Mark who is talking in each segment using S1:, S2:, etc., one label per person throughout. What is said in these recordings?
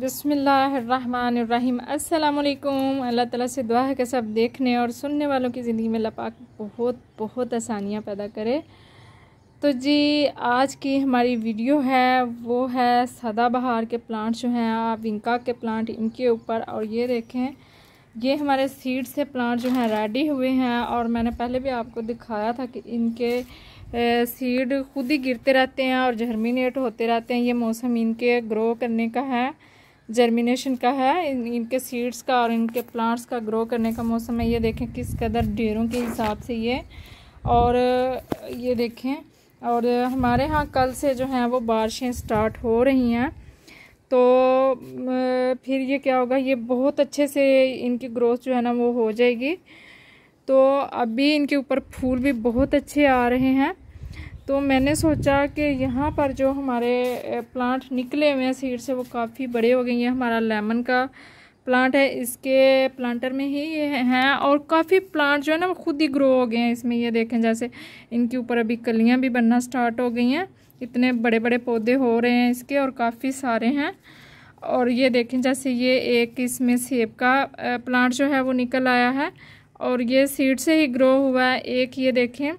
S1: बसमीम् अल्लाम अल्लाह ताला से दुआ है कि सब देखने और सुनने वालों की ज़िंदगी में लपाक बहुत बहुत आसानियाँ पैदा करे तो जी आज की हमारी वीडियो है वो है सदाबहार के प्लांट जो हैं विंका के प्लांट इनके ऊपर और ये देखें ये हमारे सीड से प्लांट जो हैं रेडी हुए हैं और मैंने पहले भी आपको दिखाया था कि इनके सीड खुद ही गिरते रहते हैं और जर्मिनेट होते रहते हैं ये मौसम इनके ग्रो करने का है जर्मिनेशन का है इन, इनके सीड्स का और इनके प्लांट्स का ग्रो करने का मौसम है ये देखें किस कदर ढेरों के हिसाब से ये और ये देखें और हमारे यहाँ कल से जो हैं वो बारिशें स्टार्ट हो रही हैं तो फिर ये क्या होगा ये बहुत अच्छे से इनकी ग्रोथ जो है ना वो हो जाएगी तो अभी इनके ऊपर फूल भी बहुत अच्छे आ रहे हैं तो मैंने सोचा कि यहाँ पर जो हमारे प्लांट निकले हुए हैं सीड से वो काफ़ी बड़े हो गए ये हमारा लेमन का प्लांट है इसके प्लांटर में ही ये हैं और काफ़ी प्लांट जो है ना वो खुद ही ग्रो हो गए हैं इसमें ये देखें जैसे इनके ऊपर अभी कलियाँ भी बनना स्टार्ट हो गई हैं इतने बड़े बड़े पौधे हो रहे हैं इसके और काफ़ी सारे हैं और ये देखें जैसे ये एक इसमें सेब का प्लांट जो है वो निकल आया है और ये सीड से ही ग्रो हुआ है एक ये देखें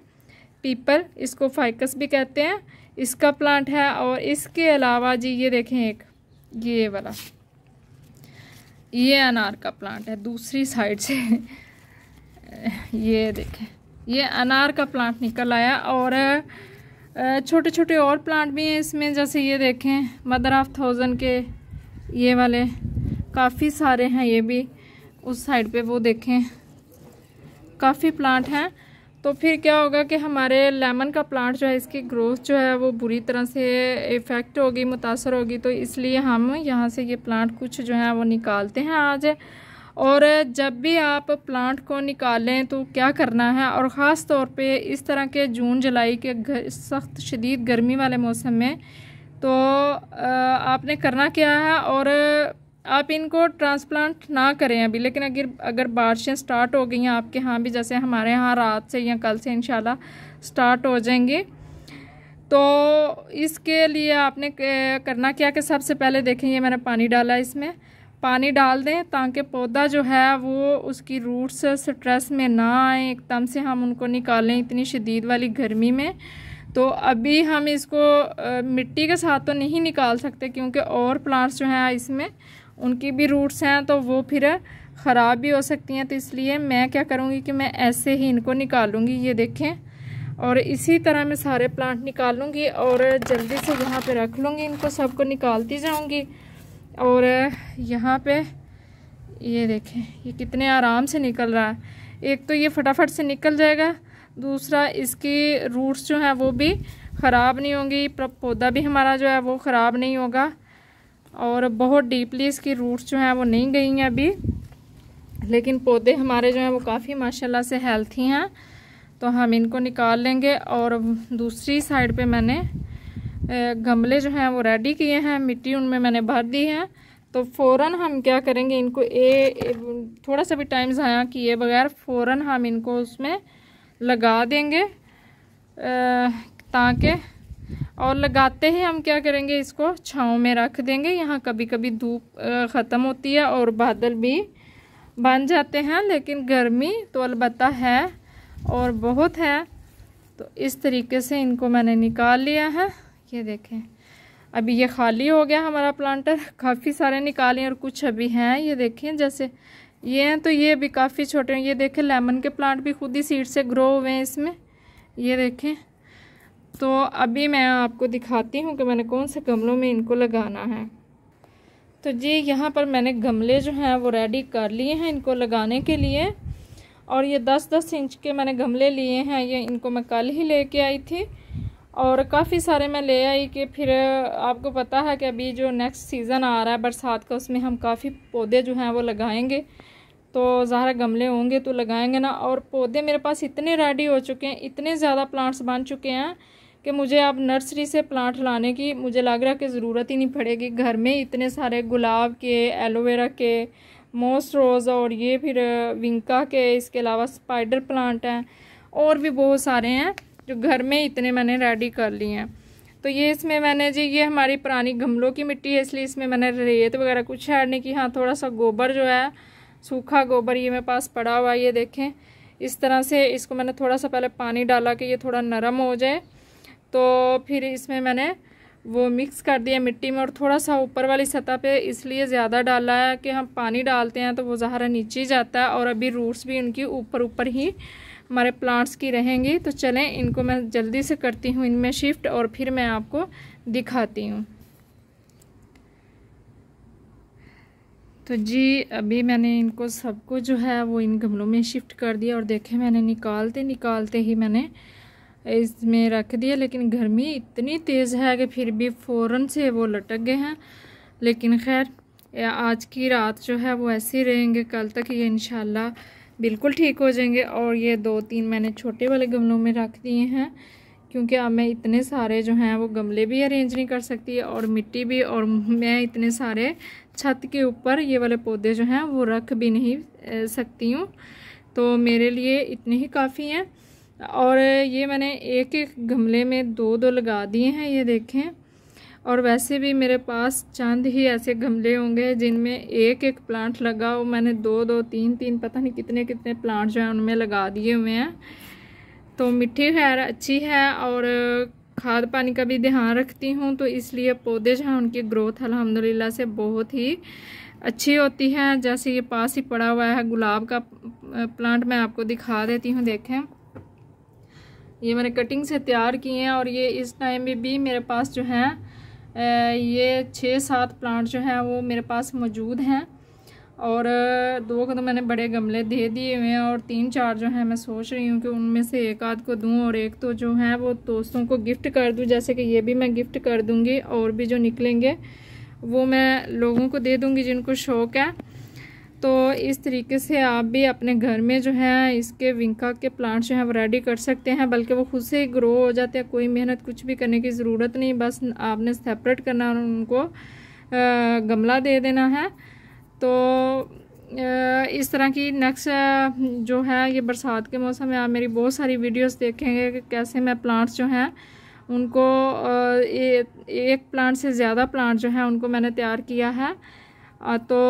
S1: पीपल इसको फाइकस भी कहते हैं इसका प्लांट है और इसके अलावा जी ये देखें एक ये वाला ये अनार का प्लांट है दूसरी साइड से ये देखें ये अनार का प्लांट निकल आया और छोटे छोटे और प्लांट भी हैं इसमें जैसे ये देखें मदर ऑफ थाउजेंड के ये वाले काफ़ी सारे हैं ये भी उस साइड पे वो देखें काफ़ी प्लांट हैं तो फिर क्या होगा कि हमारे लेमन का प्लांट जो है इसकी ग्रोथ जो है वो बुरी तरह से इफ़ेक्ट होगी मुतासर होगी तो इसलिए हम यहाँ से ये प्लांट कुछ जो है वो निकालते हैं आज और जब भी आप प्लांट को निकालें तो क्या करना है और ख़ास तौर पे इस तरह के जून जुलाई के सख्त शदीद गर्मी वाले मौसम में तो आपने करना क्या है और आप इनको ट्रांसप्लांट ना करें अभी लेकिन अगर अगर बारिशें स्टार्ट हो गई हैं आपके यहाँ भी जैसे हमारे यहाँ रात से या कल से इन स्टार्ट हो जाएंगी तो इसके लिए आपने करना क्या कि सबसे पहले देखें ये मैंने पानी डाला इसमें पानी डाल दें ताकि पौधा जो है वो उसकी रूट्स स्ट्रेस में ना आए एकदम से हम उनको निकालें इतनी शदीद वाली गर्मी में तो अभी हम इसको मिट्टी के साथ तो नहीं निकाल सकते क्योंकि और प्लांट्स जो हैं इसमें उनकी भी रूट्स हैं तो वो फिर ख़राब भी हो सकती हैं तो इसलिए मैं क्या करूँगी कि मैं ऐसे ही इनको निकालूँगी ये देखें और इसी तरह मैं सारे प्लांट निकालूँगी और जल्दी से यहाँ पे रख लूँगी इनको सबको निकालती जाऊँगी और यहाँ पे ये देखें ये कितने आराम से निकल रहा है एक तो ये फटाफट से निकल जाएगा दूसरा इसकी रूट्स जो हैं वो भी ख़राब नहीं होंगी पौधा भी हमारा जो है वो ख़राब नहीं होगा और बहुत डीपली इसकी रूट्स जो हैं वो नहीं गई हैं अभी लेकिन पौधे हमारे जो हैं वो काफ़ी माशाल्लाह से हेल्थी हैं तो हम इनको निकाल लेंगे और दूसरी साइड पे मैंने गमले जो हैं वो रेडी किए हैं मिट्टी उनमें मैंने भर दी है तो फ़ौर हम क्या करेंगे इनको ए, ए थोड़ा सा भी टाइम ज़ाया किए बगैर फ़ौर हम इनको उसमें लगा देंगे ताकि और लगाते ही हम क्या करेंगे इसको छाँव में रख देंगे यहाँ कभी कभी धूप ख़त्म होती है और बादल भी बन जाते हैं लेकिन गर्मी तो अलबत् है और बहुत है तो इस तरीके से इनको मैंने निकाल लिया है ये देखें अभी ये खाली हो गया हमारा प्लांटर काफ़ी सारे निकाले और कुछ अभी हैं ये देखें जैसे ये हैं तो ये अभी काफ़ी छोटे हैं ये देखें लेमन के प्लांट भी खुद ही सीड से ग्रो हुए हैं इसमें ये देखें तो अभी मैं आपको दिखाती हूँ कि मैंने कौन से गमलों में इनको लगाना है तो जी यहाँ पर मैंने गमले जो हैं वो रेडी कर लिए हैं इनको लगाने के लिए और ये दस दस इंच के मैंने गमले लिए हैं ये इनको मैं कल ही लेके आई थी और काफ़ी सारे मैं ले आई कि फिर आपको पता है कि अभी जो नेक्स्ट सीज़न आ रहा है बरसात का उसमें हम काफ़ी पौधे जो हैं वो लगाएंगे तो ज़ाहरा गमले होंगे तो लगाएंगे ना और पौधे मेरे पास इतने रेडी हो चुके हैं इतने ज़्यादा प्लांट्स बन चुके हैं कि मुझे आप नर्सरी से प्लांट लाने की मुझे लग रहा कि ज़रूरत ही नहीं पड़ेगी घर में इतने सारे गुलाब के एलोवेरा के मोस रोज़ और ये फिर विंका के इसके अलावा स्पाइडर प्लांट हैं और भी बहुत सारे हैं जो घर में इतने मैंने रेडी कर लिए हैं तो ये इसमें मैंने जी ये हमारी पुरानी गमलों की मिट्टी है इसलिए इसमें मैंने रेत वगैरह कुछ ऐड नहीं की हाँ थोड़ा सा गोबर जो है सूखा गोबर ये मेरे पास पड़ा हुआ है ये देखें इस तरह से इसको मैंने थोड़ा सा पहले पानी डाला कि ये थोड़ा नरम हो जाए तो फिर इसमें मैंने वो मिक्स कर दिया मिट्टी में और थोड़ा सा ऊपर वाली सतह पे इसलिए ज़्यादा डाला है कि हम पानी डालते हैं तो वो ज़हरा नीचे जाता है और अभी रूट्स भी उनकी ऊपर ऊपर ही हमारे प्लांट्स की रहेंगी तो चलें इनको मैं जल्दी से करती हूँ इनमें शिफ्ट और फिर मैं आपको दिखाती हूँ तो जी अभी मैंने इनको सबको जो है वो इन गमलों में शिफ्ट कर दिया और देखे मैंने निकालते निकालते ही मैंने इसमें रख दिया लेकिन गर्मी इतनी तेज़ है कि फिर भी फ़ौर से वो लटक गए हैं लेकिन खैर आज की रात जो है वो ऐसे ही रहेंगे कल तक ये इन बिल्कुल ठीक हो जाएंगे और ये दो तीन मैंने छोटे वाले गमलों में रख दिए हैं क्योंकि अब मैं इतने सारे जो हैं वो गमले भी अरेंज नहीं कर सकती और मिट्टी भी और मैं इतने सारे छत के ऊपर ये वाले पौधे जो हैं वो रख भी नहीं सकती हूँ तो मेरे लिए इतने ही काफ़ी हैं और ये मैंने एक एक गमले में दो दो लगा दिए हैं ये देखें और वैसे भी मेरे पास चंद ही ऐसे गमले होंगे जिनमें एक एक प्लांट लगा हो मैंने दो दो तीन तीन पता नहीं कितने कितने प्लांट जो हैं उनमें लगा दिए हुए हैं तो मिट्टी खैर अच्छी है और खाद पानी का भी ध्यान रखती हूँ तो इसलिए पौधे जो हैं उनकी ग्रोथ अलहमदिल्ला से बहुत ही अच्छी होती है जैसे ये पास ही पड़ा हुआ है गुलाब का प्लांट मैं आपको दिखा देती हूँ देखें ये मैंने कटिंग से तैयार किए हैं और ये इस टाइम में भी मेरे पास जो हैं ये छः सात प्लांट जो हैं वो मेरे पास मौजूद हैं और दो को तो मैंने बड़े गमले दे दिए हुए हैं और तीन चार जो हैं मैं सोच रही हूँ कि उनमें से एक आध को दूँ और एक तो जो है वो दोस्तों को गिफ्ट कर दूँ जैसे कि ये भी मैं गिफ्ट कर दूँगी और भी जो निकलेंगे वो मैं लोगों को दे दूँगी जिनको शौक़ है तो इस तरीके से आप भी अपने घर में जो है इसके विंका के प्लांट जो हैं वो रेडी कर सकते हैं बल्कि वो खुद से ही ग्रो हो जाते हैं कोई मेहनत कुछ भी करने की ज़रूरत नहीं बस आपने सेपरेट करना उनको गमला दे देना है तो इस तरह की नेक्स्ट जो है ये बरसात के मौसम में आप मेरी बहुत सारी वीडियोस देखेंगे कि कैसे मैं प्लांट्स जो हैं उनको ए, एक प्लांट से ज़्यादा प्लांट जो है उनको मैंने तैयार किया है तो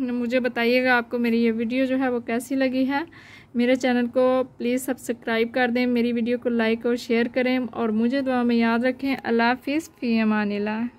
S1: मुझे बताइएगा आपको मेरी ये वीडियो जो है वो कैसी लगी है मेरे चैनल को प्लीज़ सब्सक्राइब कर दें मेरी वीडियो को लाइक और शेयर करें और मुझे दुआ में याद रखें अल्लाह हाफिज़ फ़ी अमान